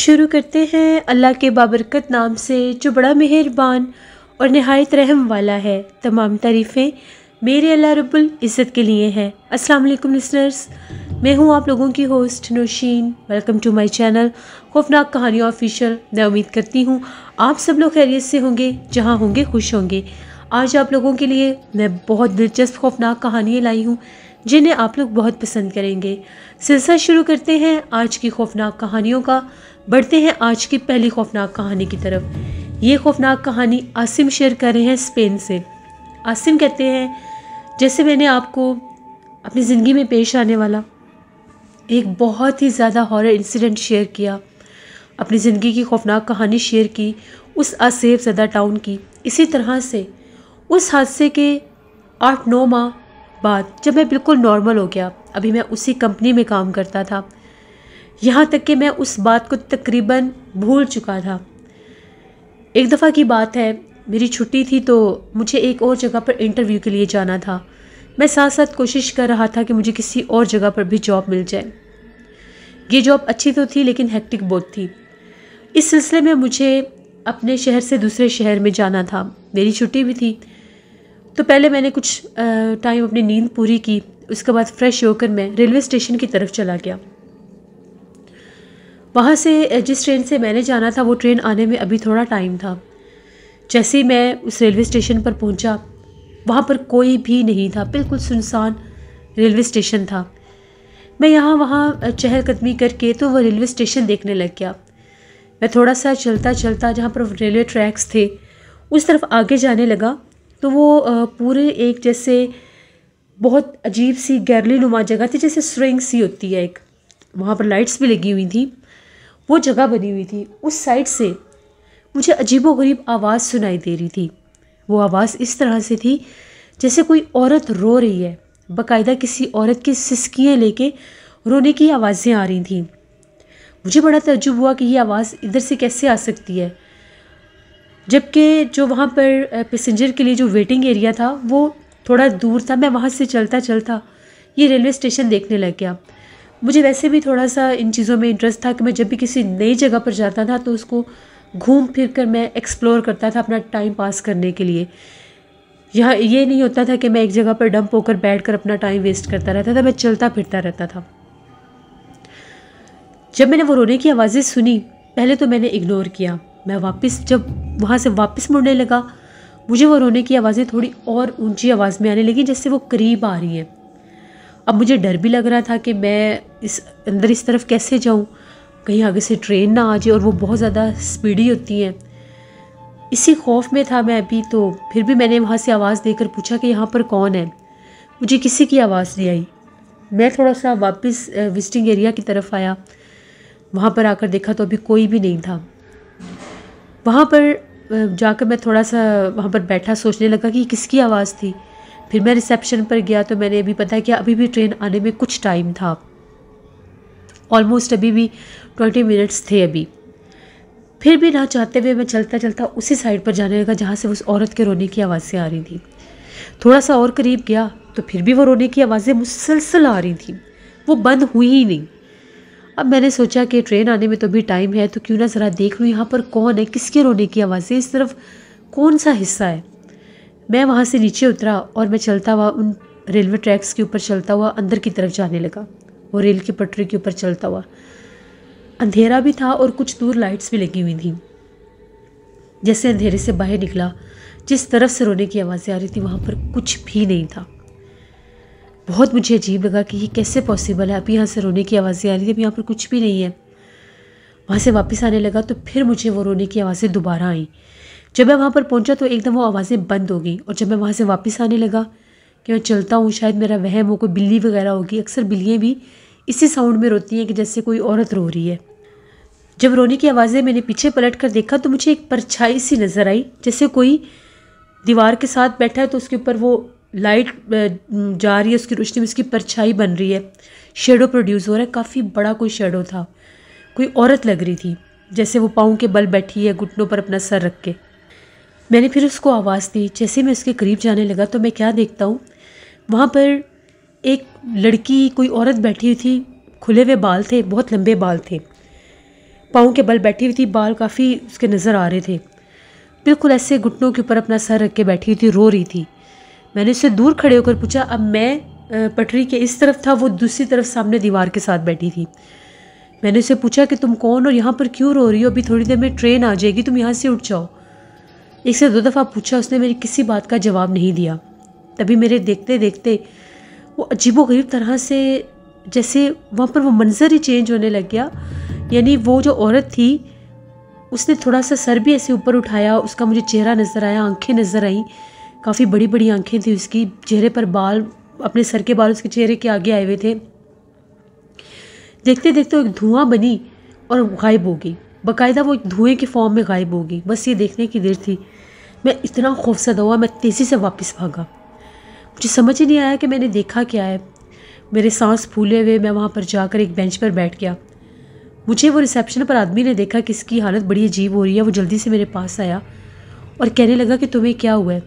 शुरू करते हैं अल्लाह के बाबरकत नाम से जो बड़ा मेहरबान और नहायत रहम वाला है तमाम तारीफ़ें मेरे अल्लाह रब्बुल इज़्ज़त के लिए हैं अस्सलाम वालेकुम लिसनर्स मैं हूं आप लोगों की host Naushin welcome to my channel खौफनाक कहानी ऑफिशियल मैं उम्मीद करती हूँ आप सब लोग खैरियत से होंगे जहाँ होंगे खुश होंगे आज आप लोगों के लिए मैं बहुत दिलचस्प खौफनाक कहानियाँ लाई हूँ जिन्हें आप लोग बहुत पसंद करेंगे सिलसिला शुरू करते हैं आज की खौफनाक कहानियों का बढ़ते हैं आज की पहली खौफनाक कहानी की तरफ ये खौफनाक कहानी आसिम शेयर कर रहे हैं स्पेन से आसिम कहते हैं जैसे मैंने आपको अपनी ज़िंदगी में पेश आने वाला एक बहुत ही ज़्यादा हॉरर इंसिडेंट शेयर किया अपनी ज़िंदगी की खौफनाक कहानी शेयर की उस असेफ ज़दा टाउन की इसी तरह से उस हादसे के आठ नौ माह बाद जब मैं बिल्कुल नॉर्मल हो गया अभी मैं उसी कंपनी में काम करता था यहाँ तक कि मैं उस बात को तकरीबन भूल चुका था एक दफ़ा की बात है मेरी छुट्टी थी तो मुझे एक और जगह पर इंटरव्यू के लिए जाना था मैं साथ साथ कोशिश कर रहा था कि मुझे किसी और जगह पर भी जॉब मिल जाए ये जॉब अच्छी तो थी लेकिन हेक्टिक बहुत थी इस सिलसिले में मुझे अपने शहर से दूसरे शहर में जाना था मेरी छुट्टी भी थी तो पहले मैंने कुछ टाइम अपनी नींद पूरी की उसके बाद फ्रेश होकर मैं रेलवे स्टेशन की तरफ चला गया वहाँ से जिस ट्रेन से मैंने जाना था वो ट्रेन आने में अभी थोड़ा टाइम था जैसे ही मैं उस रेलवे स्टेशन पर पहुँचा वहाँ पर कोई भी नहीं था बिल्कुल सुनसान रेलवे स्टेशन था मैं यहाँ वहाँ चहलकदमी करके तो वह रेलवे स्टेशन देखने लग गया मैं थोड़ा सा चलता चलता जहाँ पर रेलवे ट्रैक्स थे उस तरफ आगे जाने लगा तो वो पूरे एक जैसे बहुत अजीब सी गैरली नुमा जगह थी जैसे स्विंग सी होती है एक वहाँ पर लाइट्स भी लगी हुई थी वो जगह बनी हुई थी उस साइड से मुझे अजीबोगरीब आवाज़ सुनाई दे रही थी वो आवाज़ इस तरह से थी जैसे कोई औरत रो रही है बकायदा किसी औरत की सिसकियाँ लेके रोने की आवाज़ें आ रही थीं मुझे बड़ा तजुब हुआ कि ये आवाज़ इधर से कैसे आ सकती है जबकि जो वहाँ पर पैसेंजर के लिए जो वेटिंग एरिया था वो थोड़ा दूर था मैं वहाँ से चलता चलता ये रेलवे स्टेशन देखने लग गया मुझे वैसे भी थोड़ा सा इन चीज़ों में इंटरेस्ट था कि मैं जब भी किसी नई जगह पर जाता था तो उसको घूम फिर कर मैं एक्सप्लोर करता था अपना टाइम पास करने के लिए यहाँ ये नहीं होता था कि मैं एक जगह पर डंप होकर बैठ कर अपना टाइम वेस्ट करता रहता था मैं चलता फिरता रहता था जब मैंने वो रोने की आवाज़ें सुनी पहले तो मैंने इग्नोर किया मैं वापस जब वहाँ से वापस मुड़ने लगा मुझे वो रोने की आवाज़ें थोड़ी और ऊंची आवाज़ में आने लगी जैसे वो करीब आ रही हैं अब मुझे डर भी लग रहा था कि मैं इस अंदर इस तरफ कैसे जाऊँ कहीं आगे से ट्रेन ना आ जाए और वो बहुत ज़्यादा स्पीडी होती हैं इसी खौफ में था मैं अभी तो फिर भी मैंने वहाँ से आवाज़ देकर पूछा कि यहाँ पर कौन है मुझे किसी की आवाज़ नहीं आई मैं थोड़ा सा वापस विजिटिंग एरिया की तरफ आया वहाँ पर आकर देखा तो अभी कोई भी नहीं था वहाँ पर जाकर मैं थोड़ा सा वहाँ पर बैठा सोचने लगा कि किसकी आवाज़ थी फिर मैं रिसेप्शन पर गया तो मैंने अभी पता किया अभी भी ट्रेन आने में कुछ टाइम था ऑलमोस्ट अभी भी ट्वेंटी मिनट्स थे अभी फिर भी ना चाहते हुए मैं चलता चलता उसी साइड पर जाने लगा जहाँ से उस औरत के रोने की आवाज़ें आ रही थी थोड़ा सा और करीब गया तो फिर भी वो रोने की आवाज़ें मुसलसल आ रही थी वो बंद हुई ही नहीं अब मैंने सोचा कि ट्रेन आने में तो भी टाइम है तो क्यों ना ज़रा देख लूँ यहाँ पर कौन है किसके रोने की आवाज़ें इस तरफ कौन सा हिस्सा है मैं वहाँ से नीचे उतरा और मैं चलता हुआ उन रेलवे ट्रैक्स के ऊपर चलता हुआ अंदर की तरफ जाने लगा वो रेल की पटरी के ऊपर चलता हुआ अंधेरा भी था और कुछ दूर लाइट्स भी लगी हुई थी जैसे अंधेरे से बाहर निकला जिस तरफ से रोने की आवाज़ें आ रही थी वहाँ पर कुछ भी नहीं था बहुत मुझे अजीब लगा कि ये कैसे पॉसिबल है अभी यहाँ से रोने की आवाज़ें आ रही थी अभी यहाँ पर कुछ भी नहीं है वहाँ से वापस आने लगा तो फिर मुझे वो रोने की आवाज़ें दोबारा आईं जब मैं वहाँ पर पहुँचा तो एकदम वो आवाज़ें बंद हो गई और जब मैं वहाँ से वापस आने लगा कि मैं चलता हूँ शायद मेरा वहम हो कोई बिल्ली वगैरह होगी अक्सर बिल्लियाँ भी इसी साउंड में रोती हैं कि जैसे कोई औरत रो रही है जब रोने की आवाज़ें मैंने पीछे पलट कर देखा तो मुझे एक परछाई सी नज़र आई जैसे कोई दीवार के साथ बैठा है तो उसके ऊपर वो लाइट जा रही है उसकी रोशनी में उसकी परछाई बन रही है शेडो प्रोड्यूस हो रहा है काफ़ी बड़ा कोई शेडो था कोई औरत लग रही थी जैसे वो पाँव के बल बैठी है घुटनों पर अपना सर रख के मैंने फिर उसको आवाज़ दी जैसे मैं उसके करीब जाने लगा तो मैं क्या देखता हूँ वहाँ पर एक लड़की कोई औरत बैठी हुई थी खुले हुए बाल थे बहुत लंबे बाल थे पाँव के बल बैठी हुई थी बाल काफ़ी उसके नज़र आ रहे थे बिल्कुल ऐसे घुटनों के ऊपर अपना सर रख के बैठी हुई थी रो रही थी मैंने उससे दूर खड़े होकर पूछा अब मैं पटरी के इस तरफ था वो दूसरी तरफ सामने दीवार के साथ बैठी थी मैंने उससे पूछा कि तुम कौन और यहाँ पर क्यों रो रही हो अभी थोड़ी देर में ट्रेन आ जाएगी तुम यहाँ से उठ जाओ एक से दो दफ़ा पूछा उसने मेरी किसी बात का जवाब नहीं दिया तभी मेरे देखते देखते वो अजीबो गरीब तरह से जैसे वहाँ पर वो मंज़र ही चेंज होने लग गया यानी वो जो औरत थी उसने थोड़ा सा सर भी ऐसे ऊपर उठाया उसका मुझे चेहरा नज़र आया आंखें नज़र आईं काफ़ी बड़ी बड़ी आंखें थी उसकी चेहरे पर बाल अपने सर के बाल उसके चेहरे के आगे आए हुए थे देखते देखते एक धुआं बनी और गायब हो गई बाकायदा वो धुएं के फॉर्म में गायब हो गई बस ये देखने की देर थी मैं इतना खौफसद हुआ मैं तेज़ी से वापस भागा मुझे समझ ही नहीं आया कि मैंने देखा क्या है मेरे सांस फूले हुए मैं वहाँ पर जाकर एक बेंच पर बैठ गया मुझे वो रिसेप्शन पर आदमी ने देखा कि इसकी हालत बड़ी अजीब हो रही है वो जल्दी से मेरे पास आया और कहने लगा कि तुम्हें क्या हुआ है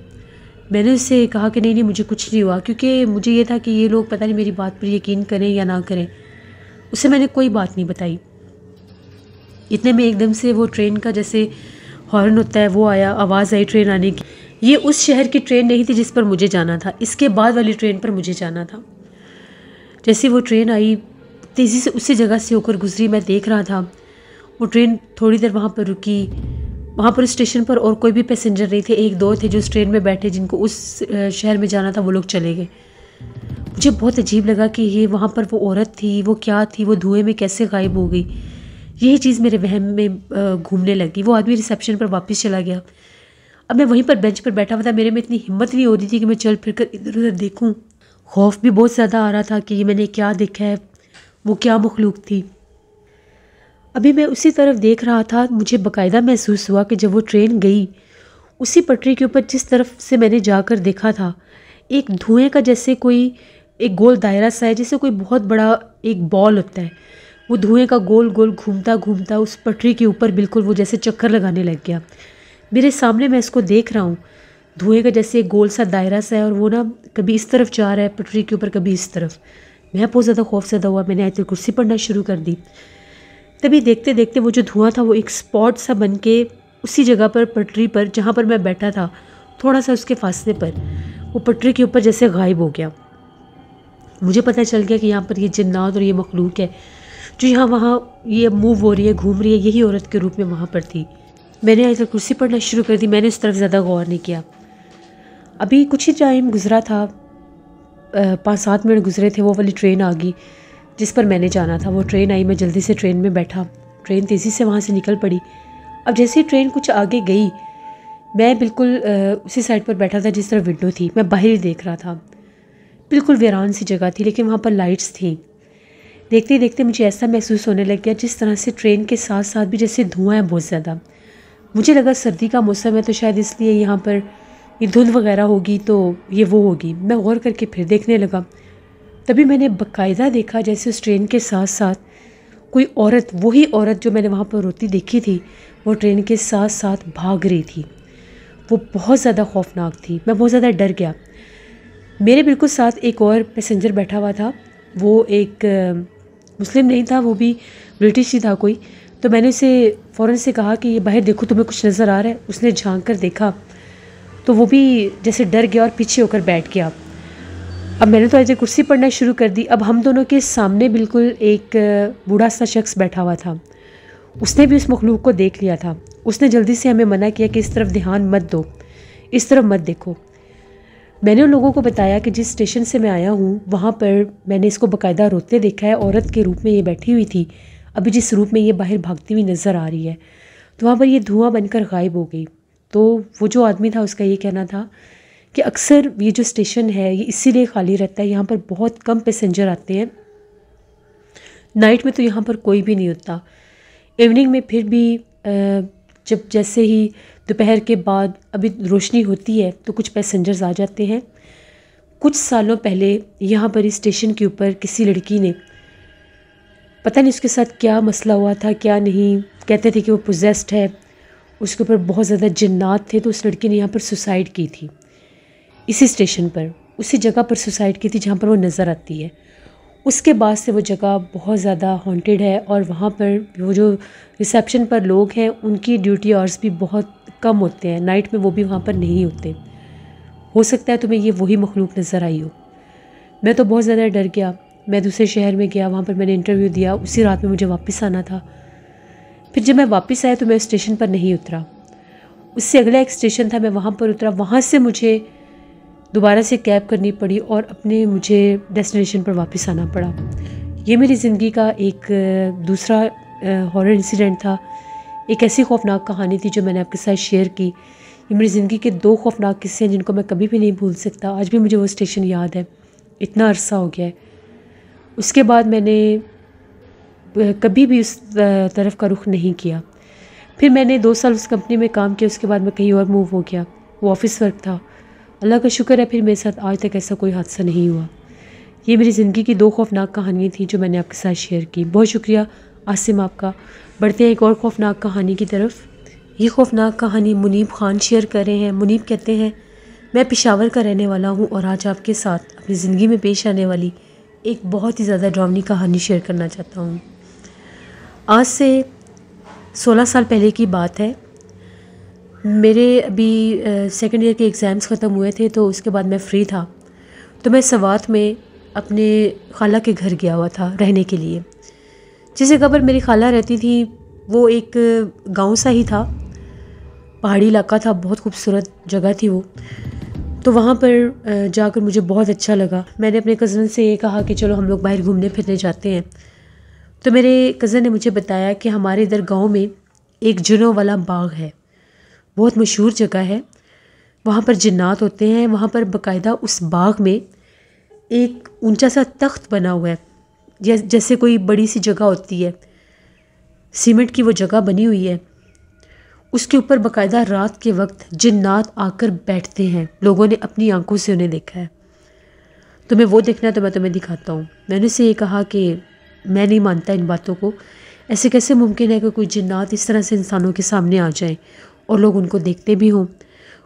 मैंने उससे कहा कि नहीं नहीं मुझे कुछ नहीं हुआ क्योंकि मुझे ये था कि ये लोग पता नहीं मेरी बात पर यकीन करें या ना करें उसे मैंने कोई बात नहीं बताई इतने में एकदम से वो ट्रेन का जैसे हॉर्न होता है वो आया आवाज़ आई ट्रेन आने की ये उस शहर की ट्रेन नहीं थी जिस पर मुझे जाना था इसके बाद वाली ट्रेन पर मुझे जाना था जैसे वो ट्रेन आई तेज़ी से उसी जगह से होकर गुजरी मैं देख रहा था वो ट्रेन थोड़ी देर वहाँ पर रुकी वहाँ पर स्टेशन पर और कोई भी पैसेंजर नहीं थे एक दो थे जो उस ट्रेन में बैठे जिनको उस शहर में जाना था वो लोग चले गए मुझे बहुत अजीब लगा कि ये वहाँ पर वो औरत थी वो क्या थी वो धुएँ में कैसे गायब हो गई यही चीज़ मेरे वहम में घूमने लगी वो आदमी रिसेप्शन पर वापस चला गया अब मैं वहीं पर बेंच पर बैठा हुआ था मेरे में इतनी हिम्मत नहीं हो रही थी कि मैं चल फिर कर इधर उधर देखूँ खौफ भी बहुत ज़्यादा आ रहा था कि ये मैंने क्या देखा है वो क्या मखलूक थी अभी मैं उसी तरफ देख रहा था मुझे बाकायदा महसूस हुआ कि जब वो ट्रेन गई उसी पटरी के ऊपर जिस तरफ से मैंने जाकर देखा था एक धुएँ का जैसे कोई एक गोल दायरा सा है जैसे कोई बहुत बड़ा एक बॉल होता है वो धुएं का गोल गोल घूमता घूमता उस पटरी के ऊपर बिल्कुल वो जैसे चक्कर लगाने लग गया मेरे सामने मैं इसको देख रहा हूँ धुएं का जैसे एक गोल सा दायरा सा है और वो ना कभी इस तरफ जा रहा है पटरी के ऊपर कभी इस तरफ मैं बहुत ज़्यादा खौफ ज़्यादा हुआ मैंने आयतल कुर्सी पढ़ना शुरू कर दी तभी देखते देखते वो जो धुआं था वो एक स्पॉट सा बन के उसी जगह पर पटरी पर जहाँ पर मैं बैठा था थोड़ा सा उसके फासले पर वो पटरी के ऊपर जैसे गायब हो गया मुझे पता चल गया कि यहाँ पर ये जिन्नात और ये मखलूक है जो यहाँ वहाँ ये मूव हो रही है घूम रही है यही औरत के रूप में वहाँ पर थी मैंने ऐसा कुर्सी पढ़ना शुरू कर दी मैंने उस तरफ ज़्यादा गौर नहीं किया अभी कुछ ही टाइम गुजरा था पाँच सात मिनट गुजरे थे वो वाली ट्रेन आ गई जिस पर मैंने जाना था वो ट्रेन आई मैं जल्दी से ट्रेन में बैठा ट्रेन तेज़ी से वहाँ से निकल पड़ी अब जैसे ही ट्रेन कुछ आगे गई मैं बिल्कुल उसी साइड पर बैठा था जिस तरह विंडो थी मैं बाहर ही देख रहा था बिल्कुल वीरान सी जगह थी लेकिन वहाँ पर लाइट्स थी देखते देखते मुझे ऐसा महसूस होने लग गया जिस तरह से ट्रेन के साथ साथ भी जैसे धुआं है बहुत ज़्यादा मुझे लगा सर्दी का मौसम है तो शायद इसलिए यहाँ पर ये धुंध वगैरह होगी तो ये वो होगी मैं गौर करके फिर देखने लगा तभी मैंने बकायदा देखा जैसे उस ट्रेन के साथ साथ कोई औरत वही औरत जो मैंने वहाँ पर रोती देखी थी वो ट्रेन के साथ साथ भाग रही थी वो बहुत ज़्यादा खौफनाक थी मैं बहुत ज़्यादा डर गया मेरे बिल्कुल साथ एक और पैसेंजर बैठा हुआ था वो एक मुस्लिम नहीं था वो भी ब्रिटिश ही था कोई तो मैंने उसे फ़ौरन से कहा कि ये बाहर देखो तुम्हें कुछ नज़र आ रहा है उसने झांक कर देखा तो वो भी जैसे डर गया और पीछे होकर बैठ गया अब मैंने तो ऐसे कुर्सी पढ़ना शुरू कर दी अब हम दोनों के सामने बिल्कुल एक बूढ़ा सा शख्स बैठा हुआ था उसने भी उस मखलूक को देख लिया था उसने जल्दी से हमें मना किया कि इस तरफ ध्यान मत दो इस तरफ मत देखो मैंने उन लोगों को बताया कि जिस स्टेशन से मैं आया हूँ वहाँ पर मैंने इसको बकायदा रोते देखा है औरत के रूप में ये बैठी हुई थी अभी जिस रूप में ये बाहर भागती हुई नज़र आ रही है तो वहाँ पर ये धुआं बनकर गायब हो गई तो वो जो आदमी था उसका ये कहना था कि अक्सर ये जो स्टेशन है ये इसीलिए खाली रहता है यहाँ पर बहुत कम पैसेंजर आते हैं नाइट में तो यहाँ पर कोई भी नहीं होता इवनिंग में फिर भी जब जैसे ही दोपहर के बाद अभी रोशनी होती है तो कुछ पैसेंजर्स आ जाते हैं कुछ सालों पहले यहाँ पर इस स्टेशन के ऊपर किसी लड़की ने पता नहीं उसके साथ क्या मसला हुआ था क्या नहीं कहते थे कि वो पोजेस्ड है उसके ऊपर बहुत ज़्यादा जन्नात थे तो उस लड़की ने यहाँ पर सुसाइड की थी इसी स्टेशन पर उसी जगह पर सुसाइड की थी जहाँ पर वो नज़र आती है उसके बाद से वो जगह बहुत ज़्यादा हॉन्टेड है और वहाँ पर वो जो रिसेप्शन पर लोग हैं उनकी ड्यूटी आवर्स भी बहुत कम होते हैं नाइट में वो भी वहाँ पर नहीं होते हो सकता है तुम्हें ये वही मखलूक नज़र आई हो मैं तो बहुत ज़्यादा डर गया मैं दूसरे शहर में गया वहाँ पर मैंने इंटरव्यू दिया उसी रात में मुझे वापस आना था फिर जब मैं वापस आया तो मैं स्टेशन पर नहीं उतरा उससे अगला एक स्टेशन था मैं वहाँ पर उतरा वहाँ से मुझे दोबारा से कैब करनी पड़ी और अपने मुझे डेस्टिनेशन पर वापस आना पड़ा ये मेरी ज़िंदगी का एक दूसरा हॉरर इंसिडेंट था एक ऐसी खौफनाक कहानी थी जो मैंने आपके साथ शेयर की ये मेरी ज़िंदगी के दो खौफनाक किस्से हैं जिनको मैं कभी भी नहीं भूल सकता आज भी मुझे वो स्टेशन याद है इतना अरसा हो गया है उसके बाद मैंने कभी भी उस तरफ का रुख नहीं किया फिर मैंने दो साल उस कंपनी में काम किया उसके बाद मैं कहीं और मूव हो गया वो ऑफिस वर्क था अल्लाह का शुक्र है फिर मेरे साथ आज तक ऐसा कोई हादसा नहीं हुआ ये मेरी ज़िंदगी की दो खौफनाक कहानियाँ थी जो मैंने आपके साथ शेयर की बहुत शुक्रिया आसिम आपका बढ़ते हैं एक और खौफनाक कहानी की तरफ ये खौफनाक कहानी मुनीब खान शेयर कर रहे हैं मुनीब कहते हैं मैं पिशावर का रहने वाला हूँ और आज आपके साथ अपनी ज़िंदगी में पेश आने वाली एक बहुत ही ज़्यादा ड्रामनी कहानी शेयर करना चाहता हूँ आज से सोलह साल पहले की बात है मेरे अभी सेकेंड ईयर के एग्ज़ाम्स ख़त्म हुए थे तो उसके बाद मैं फ़्री था तो मैं सवात में अपने खाला के घर गया हुआ था रहने के लिए जिस जगह पर मेरी खाला रहती थी वो एक गांव सा ही था पहाड़ी इलाका था बहुत खूबसूरत जगह थी वो तो वहाँ पर जाकर मुझे बहुत अच्छा लगा मैंने अपने कज़न से ये कहा कि चलो हम लोग बाहर घूमने फिरने जाते हैं तो मेरे कज़न ने मुझे बताया कि हमारे इधर गांव में एक जिनों वाला बाग है बहुत मशहूर जगह है वहाँ पर जन्ात होते हैं वहाँ पर बकायदा उस बाग में एक ऊंचा सा तख्त बना हुआ है जैसे कोई बड़ी सी जगह होती है सीमेंट की वो जगह बनी हुई है उसके ऊपर बकायदा रात के वक्त जिन्नात आकर बैठते हैं लोगों ने अपनी आंखों से उन्हें देखा है तुम्हें वो देखना है तो मैं तुम्हें दिखाता हूँ मैंने से ये कहा कि मैं नहीं मानता इन बातों को ऐसे कैसे मुमकिन है कि कोई जिन्नात इस तरह से इंसानों के सामने आ जाए और लोग उनको देखते भी हों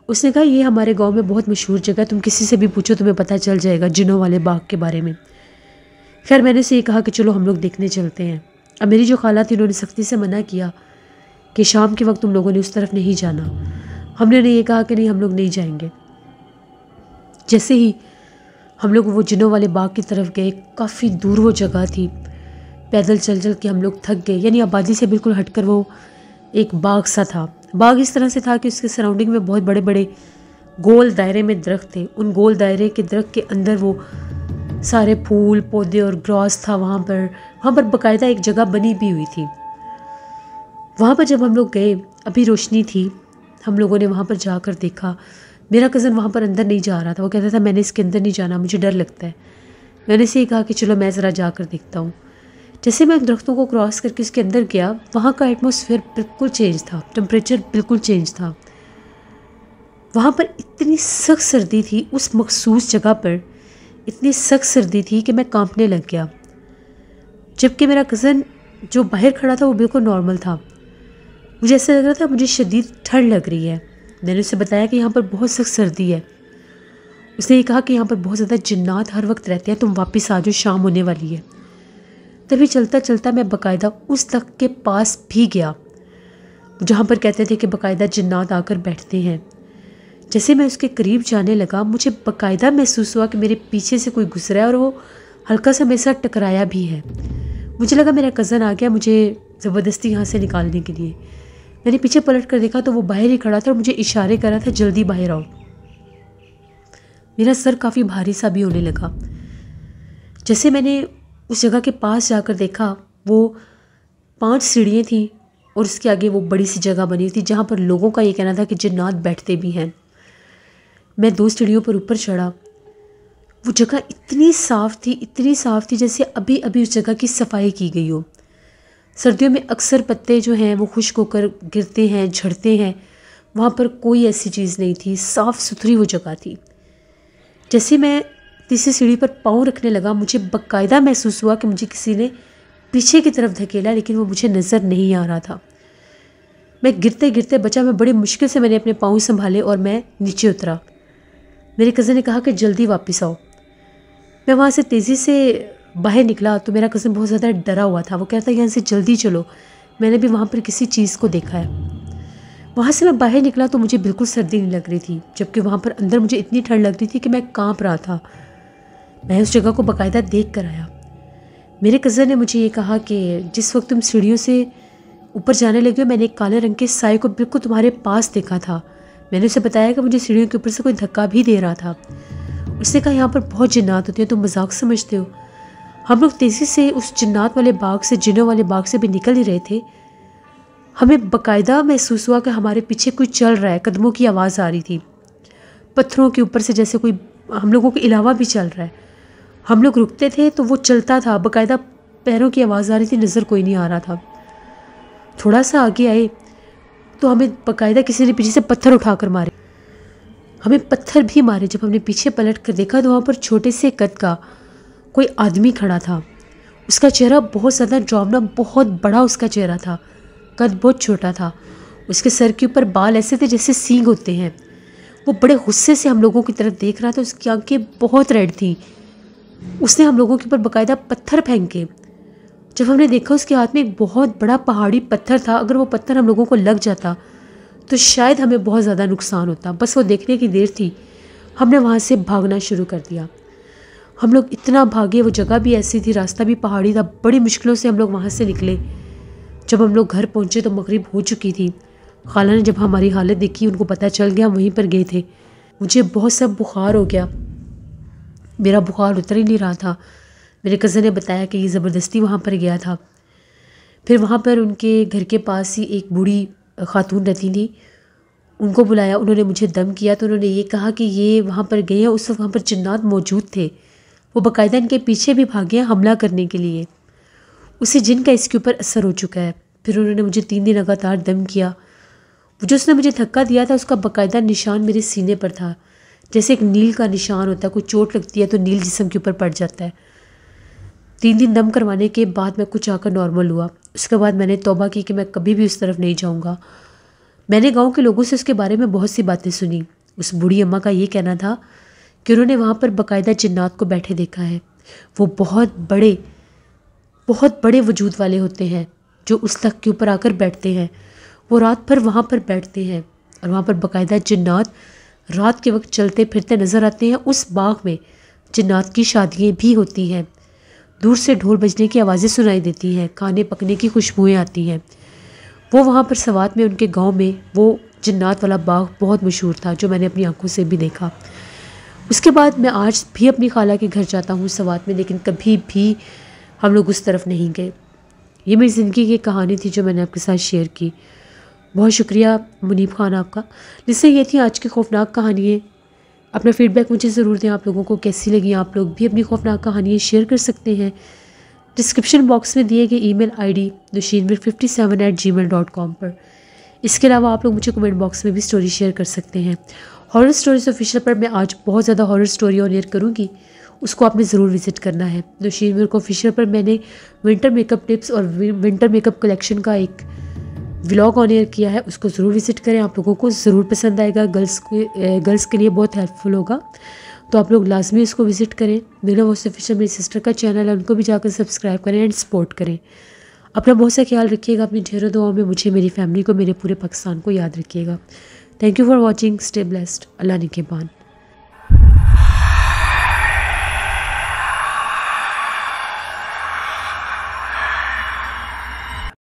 उसने कहा ये हमारे गांव में बहुत मशहूर जगह तुम किसी से भी पूछो तुम्हें पता चल जाएगा जिनों वाले बाग के बारे में खैर मैंने से ये कहा कि चलो हम लोग देखने चलते हैं अब मेरी जो खाला थी उन्होंने सख्ती से मना किया कि शाम के वक्त तुम लोगों ने उस तरफ नहीं जाना हमने उन्हें ये कहा कि नहीं हम लोग नहीं जाएंगे जैसे ही हम लोग वो जिनों वाले बाग की तरफ गए काफ़ी दूर वो जगह थी पैदल चल चल के हम लोग थक गए यानी आबादी से बिल्कुल हटकर वो एक बाग सा था बाग इस तरह से था कि उसके सराउंडिंग में बहुत बड़े बड़े गोल दायरे में दरख्त थे उन गोल दायरे के दरख्त के अंदर वो सारे फूल पौधे और ग्रास था वहाँ पर वहाँ पर बकायदा एक जगह बनी भी हुई थी वहाँ पर जब हम लोग गए अभी रोशनी थी हम लोगों ने वहाँ पर जाकर देखा मेरा कज़न वहाँ पर अंदर नहीं जा रहा था वो कहता था मैंने इसके अंदर नहीं जाना मुझे डर लगता है मैंने इसे कहा कि चलो मैं ज़रा जा देखता हूँ जैसे मैं दरख्तों को क्रॉस करके उसके अंदर गया वहाँ का एटमोसफेयर बिल्कुल चेंज था टम्परेचर बिल्कुल चेंज था वहाँ पर इतनी सख्त सर्दी थी उस मखसूस जगह पर इतनी सख्त सर्दी थी कि मैं कांपने लग गया जबकि मेरा कज़न जो बाहर खड़ा था वो बिल्कुल नॉर्मल था मुझे ऐसा लग रहा था मुझे शदीद ठंड लग रही है मैंने उसे बताया कि यहाँ पर बहुत सख्त सर्दी है उसने ये कहा कि यहाँ पर बहुत ज़्यादा जन्नात हर वक्त रहते हैं तुम वापस आ जाओ शाम होने वाली है तभी चलता चलता मैं बाकायदा उस तक के पास भी गया जहाँ पर कहते थे कि बाकायदा जन्नात आकर बैठते हैं जैसे मैं उसके करीब जाने लगा मुझे बकायदा महसूस हुआ कि मेरे पीछे से कोई गुजरा है और वो हल्का सा मेरे साथ टकराया भी है मुझे लगा मेरा कज़न आ गया मुझे ज़बरदस्ती यहाँ से निकालने के लिए मैंने पीछे पलट कर देखा तो वो बाहर ही खड़ा था और मुझे इशारे कर रहा था जल्दी बाहर आओ मेरा सर काफ़ी भारी सा भी होने लगा जैसे मैंने उस जगह के पास जाकर देखा वो पांच सीढ़ियाँ थीं और उसके आगे वो बड़ी सी जगह बनी थी जहाँ पर लोगों का ये कहना था कि जन्नात बैठते भी हैं मैं दो सीढ़ियों पर ऊपर चढ़ा वो जगह इतनी साफ़ थी इतनी साफ़ थी जैसे अभी अभी उस जगह की सफाई की गई हो सर्दियों में अक्सर पत्ते जो हैं वो खुश्क होकर गिरते हैं झड़ते हैं वहाँ पर कोई ऐसी चीज़ नहीं थी साफ़ सुथरी वो जगह थी जैसे मैं तीसरी सीढ़ी पर पाँव रखने लगा मुझे बकायदा महसूस हुआ कि मुझे किसी ने पीछे की तरफ धकेला लेकिन वो मुझे नज़र नहीं आ रहा था मैं गिरते गिरते बचा मैं बड़ी मुश्किल से मैंने अपने पाँव संभाले और मैं नीचे उतरा मेरे कज़न ने कहा कि जल्दी वापस आओ मैं वहाँ से तेज़ी से बाहर निकला तो मेरा कज़न बहुत ज़्यादा डरा हुआ था वो कहता है यहाँ से जल्दी चलो मैंने भी वहाँ पर किसी चीज़ को देखा है वहाँ से मैं बाहर निकला तो मुझे बिल्कुल सर्दी नहीं लग रही थी जबकि वहाँ पर अंदर मुझे इतनी ठंड लग रही थी कि मैं काँप रहा था मैं उस जगह को बाकायदा देख कर आया मेरे कज़न ने मुझे ये कहा कि जिस वक्त तुम सीढ़ियों से ऊपर जाने लगे हो मैंने एक काले रंग के साय को बिल्कुल तुम्हारे पास देखा था मैंने उसे बताया कि मुझे सीढ़ियों के ऊपर से कोई धक्का भी दे रहा था उसने कहा यहाँ पर बहुत जिन्नात होते हैं तुम तो मजाक समझते हो हम लोग तेज़ी से उस जिन्नात वाले बाग से जिनों वाले बाग से भी निकल ही रहे थे हमें बकायदा महसूस हुआ कि हमारे पीछे कोई चल रहा है कदमों की आवाज़ आ रही थी पत्थरों के ऊपर से जैसे कोई हम लोगों के अलावा भी चल रहा है हम लोग रुकते थे तो वो चलता था बकायदा पैरों की आवाज़ आ रही थी नज़र कोई नहीं आ रहा था थोड़ा सा आगे आए तो हमें बाकायदा किसी ने पीछे से पत्थर उठा कर मारे हमें पत्थर भी मारे जब हमने पीछे पलट कर देखा तो वहाँ पर छोटे से कद का कोई आदमी खड़ा था उसका चेहरा बहुत ज़्यादा ड्रावना बहुत बड़ा उसका चेहरा था कद बहुत छोटा था उसके सर के ऊपर बाल ऐसे थे जैसे सींग होते हैं वो बड़े गुस्से से हम लोगों की तरफ देख रहा था उसकी आंखें बहुत रेड थी उसने हम लोगों के ऊपर बाकायदा पत्थर फेंके जब हमने देखा उसके हाथ में एक बहुत बड़ा पहाड़ी पत्थर था अगर वो पत्थर हम लोगों को लग जाता तो शायद हमें बहुत ज़्यादा नुकसान होता बस वो देखने की देर थी हमने वहाँ से भागना शुरू कर दिया हम लोग इतना भागे वो जगह भी ऐसी थी रास्ता भी पहाड़ी था बड़ी मुश्किलों से हम लोग वहाँ से निकले जब हम लोग घर पहुँचे तो मगरब हो चुकी थी खाला ने जब हमारी हालत देखी उनको पता चल गया हम वहीं पर गए थे मुझे बहुत सब बुखार हो गया मेरा बुखार उतर ही नहीं रहा था मेरे कज़न ने बताया कि ये ज़बरदस्ती वहाँ पर गया था फिर वहाँ पर उनके घर के पास ही एक बूढ़ी खातून रहती थी उनको बुलाया उन्होंने मुझे दम किया तो उन्होंने ये कहा कि ये वहाँ पर गए हैं उस वक्त वहाँ पर जन्नात मौजूद थे वो बाकायदा इनके पीछे भी भागे हैं हमला करने के लिए उसे जिन का इसके ऊपर असर हो चुका है फिर उन्होंने मुझे तीन दिन लगातार दम किया जो उसने मुझे धक्का दिया था उसका बाकायदा निशान मेरे सीने पर था जैसे एक नील का निशान होता है कोई चोट लगती है तो नील जिसम के ऊपर पड़ जाता है तीन दिन दम करवाने के बाद मैं कुछ आकर नॉर्मल हुआ उसके बाद मैंने तोबा की कि मैं कभी भी उस तरफ नहीं जाऊँगा मैंने गाँव के लोगों से उसके बारे में बहुत सी बातें सुनी उस बूढ़ी अम्मा का ये कहना था कि उन्होंने वहाँ पर बाकायदा जन्नात को बैठे देखा है वो बहुत बड़े बहुत बड़े वजूद वाले होते हैं जो उस तक के ऊपर आकर बैठते हैं वो रात भर वहाँ पर बैठते हैं और वहाँ पर बाकायदा जन्नात रात के वक्त चलते फिरते नज़र आते हैं उस बाग में जन्नात की शादियाँ भी होती हैं दूर से ढोल बजने की आवाज़ें सुनाई देती हैं खाने पकने की खुशबुएँ आती हैं वो वहाँ पर सवात में उनके गांव में वो जन्नात वाला बाग बहुत मशहूर था जो मैंने अपनी आंखों से भी देखा उसके बाद मैं आज भी अपनी खाला के घर जाता हूँ सवात में लेकिन कभी भी हम लोग उस तरफ नहीं गए ये मेरी ज़िंदगी की कहानी थी जो मैंने आपके साथ शेयर की बहुत शुक्रिया मुनीब खान आपका जिससे ये थी आज की खौफनाक कहानियाँ अपना फीडबैक मुझे ज़रूर दें आप लोगों को कैसी लगी आप लोग भी अपनी खौफनाक कहानियाँ शेयर कर सकते हैं डिस्क्रिप्शन बॉक्स में दिए गए ईमेल आईडी नुशीनवीर fifty seven eight gmail dot com पर इसके अलावा आप लोग मुझे कमेंट बॉक्स में भी स्टोरी शेयर कर सकते हैं हॉरर स्टोरीज ऑफिशियल पर मैं आज बहुत ज़्यादा हॉरर स्टोरी ऑन एयर करूँगी उसको आपने ज़रूर विज़िट करना है नुशीनवीर को ऑफिशियल पर मैंने विंटर मेकअप टिप्स और विंटर मेकअप कलेक्शन का एक व्लॉग ऑन एयर किया है उसको ज़रूर विज़िट करें आप लोगों को ज़रूर पसंद आएगा गर्ल्स के गर्ल्स के लिए बहुत हेल्पफुल होगा तो आप लोग लाजमी इसको विज़िट करें मेरा वॉस ऑफिशियल मेरी सिस्टर का चैनल है उनको भी जाकर सब्सक्राइब करें एंड सपोर्ट करें अपना बहुत सा ख्याल रखिएगा अपनी ढेरों दुआओं में मुझे मेरी फैमिली को मेरे पूरे पाकिस्तान को याद रखिएगा thank you for watching stay blessed अल्लाह ने के बान